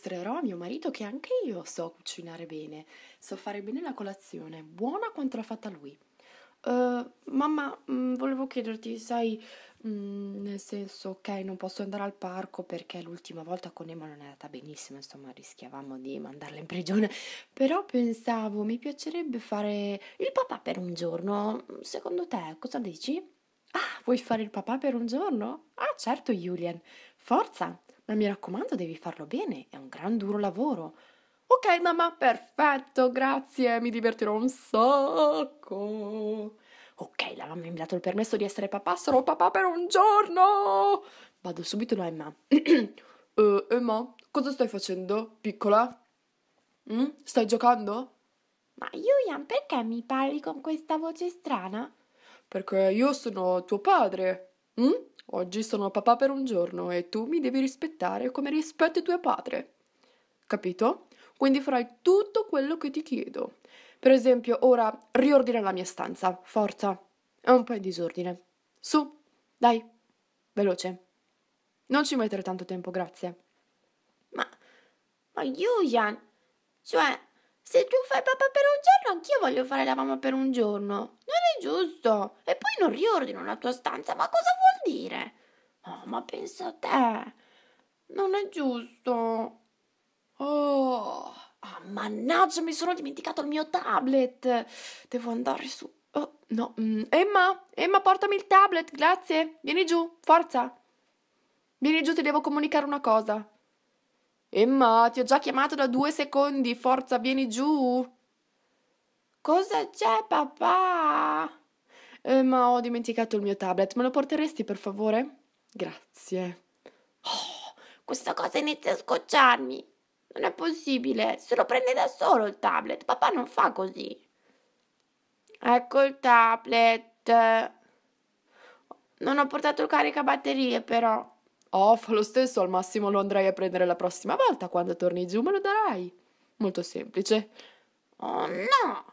dimostrerò a mio marito che anche io so cucinare bene, so fare bene la colazione, buona quanto l'ha fatta lui. Uh, mamma, mh, mm, volevo chiederti, sai, mh, mm, nel senso, ok, non posso andare al parco perché l'ultima volta con Emma non è andata benissimo, insomma, rischiavamo di mandarla in prigione, però pensavo, mi piacerebbe fare il papà per un giorno, secondo te cosa dici? Ah, vuoi fare il papà per un giorno? Ah, certo, Julian, forza, ma mi raccomando, devi farlo bene, è un gran duro lavoro. Ok, mamma, perfetto, grazie, mi divertirò un sacco. Ok, la mamma mi ha dato il permesso di essere papà, sarò papà per un giorno. Vado subito da Emma. uh, Emma, cosa stai facendo, piccola? Mm? Stai giocando? Ma Julian, perché mi parli con questa voce strana? Perché io sono tuo padre. Mm? Oggi sono papà per un giorno e tu mi devi rispettare come rispetti tuo padre. Capito? Quindi farai tutto quello che ti chiedo. Per esempio, ora riordina la mia stanza. Forza. È un po' in disordine. Su, dai. Veloce. Non ci mettere tanto tempo, grazie. Ma. Ma Julian. Cioè, se tu fai papà per un giorno, anch'io voglio fare la mamma per un giorno. Non è giusto. E poi non riordino la tua stanza, ma cosa vuol dire? Oh, ma pensa a te. Non è giusto. Oh, ah, mannaggia, mi sono dimenticato il mio tablet. Devo andare su. Oh, no. Mm, Emma, Emma, portami il tablet, grazie. Vieni giù, forza. Vieni giù, ti devo comunicare una cosa. Emma, ti ho già chiamato da due secondi, forza, vieni giù. Cosa c'è, papà? Emma, ho dimenticato il mio tablet, me lo porteresti per favore? Grazie. Oh, questa cosa inizia a scocciarmi. Non è possibile, se lo prende da solo il tablet, papà non fa così. Ecco il tablet. Non ho portato il caricabatterie però. Off lo stesso, al massimo lo andrai a prendere la prossima volta. Quando torni giù me lo darai. Molto semplice. Oh no!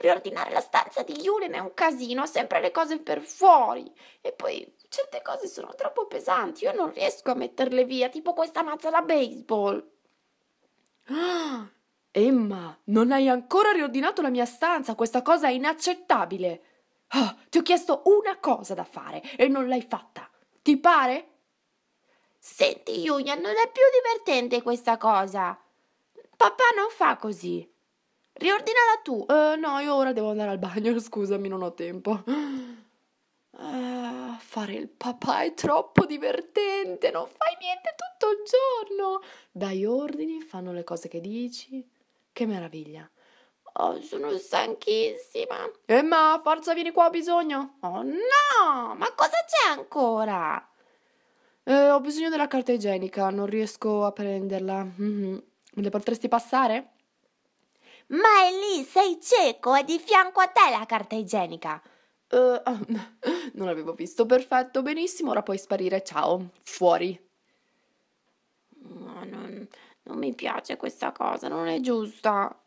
riordinare la stanza di Yulen è un casino, ha sempre le cose per fuori. E poi certe cose sono troppo pesanti, io non riesco a metterle via, tipo questa mazza da baseball. Ah, Emma, non hai ancora riordinato la mia stanza, questa cosa è inaccettabile. Ah, ti ho chiesto una cosa da fare e non l'hai fatta. Ti pare? Senti, Julian, non è più divertente questa cosa. Papà non fa così. Riordinala tu. Eh, no, io ora devo andare al bagno, scusami, non ho tempo. Uh, fare il papà è troppo divertente, non fai niente tutto il giorno. Dai ordini, fanno le cose che dici. Che meraviglia. Oh, sono stanchissima. Emma, forza, vieni qua, ho bisogno. Oh no, ma cosa c'è ancora? Eh, ho bisogno della carta igienica, non riesco a prenderla. Mm-hmm. Me le potresti passare? Ma è lì, sei cieco, è di fianco a te la carta igienica. Uh, non l'avevo visto, perfetto, benissimo, ora puoi sparire, ciao, fuori. No, non, non mi piace questa cosa, non è giusta.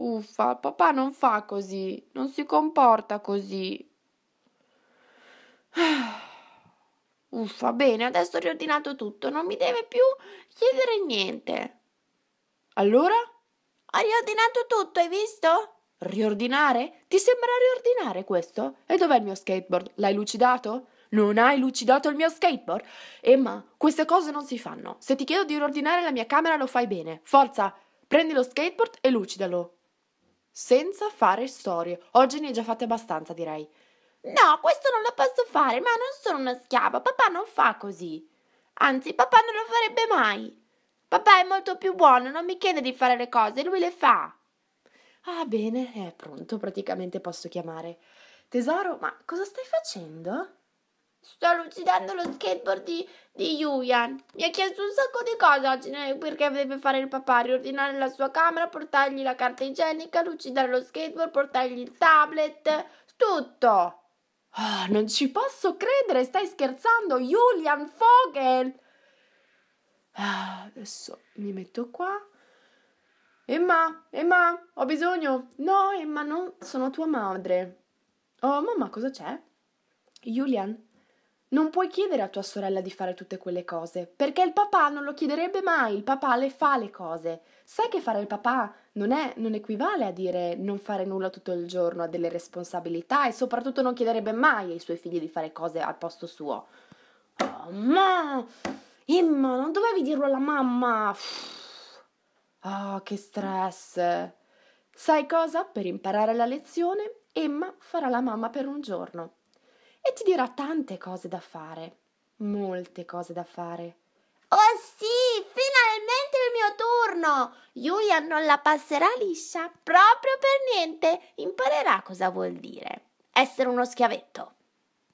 Uffa, papà non fa così, non si comporta così. Uffa, bene, adesso ho riordinato tutto, non mi deve più chiedere niente. Allora? Ho riordinato tutto, hai visto? Riordinare? Ti sembra riordinare questo? E dov'è il mio skateboard? L'hai lucidato? Non hai lucidato il mio skateboard? Emma, queste cose non si fanno. Se ti chiedo di riordinare la mia camera lo fai bene. Forza, prendi lo skateboard e lucidalo senza fare storie. Oggi ne hai già fatte abbastanza, direi. No, questo non lo posso fare, ma non sono una schiava. Papà non fa così. Anzi, papà non lo farebbe mai. Papà è molto più buono, non mi chiede di fare le cose, lui le fa. Ah, bene, è pronto, praticamente posso chiamare. Tesoro, ma cosa stai facendo? Sto lucidando lo skateboard di, di Yuyan. Mi ha chiesto un sacco di cose oggi perché deve fare il papà, riordinare la sua camera, portargli la carta igienica, lucidare lo skateboard, portargli il tablet, tutto. Oh, non ci posso credere, stai scherzando, Julian Vogel. Ah, adesso mi metto qua. Emma, Emma, ho bisogno. No, Emma, non sono tua madre. Oh, mamma, cosa c'è? Julian, non puoi chiedere a tua sorella di fare tutte quelle cose, perché il papà non lo chiederebbe mai, il papà le fa le cose. Sai che fare il papà non, è, non equivale a dire non fare nulla tutto il giorno, ha delle responsabilità e soprattutto non chiederebbe mai ai suoi figli di fare cose al posto suo. Oh, ma Emma, non dovevi dirlo alla mamma! Ah, oh, che stress! Sai cosa? Per imparare la lezione, Emma farà la mamma per un giorno e ti dirà tante cose da fare, molte cose da fare. Oh sì, finalmente il mio turno! Yuya non la passerà liscia, proprio per niente, imparerà cosa vuol dire essere uno schiavetto.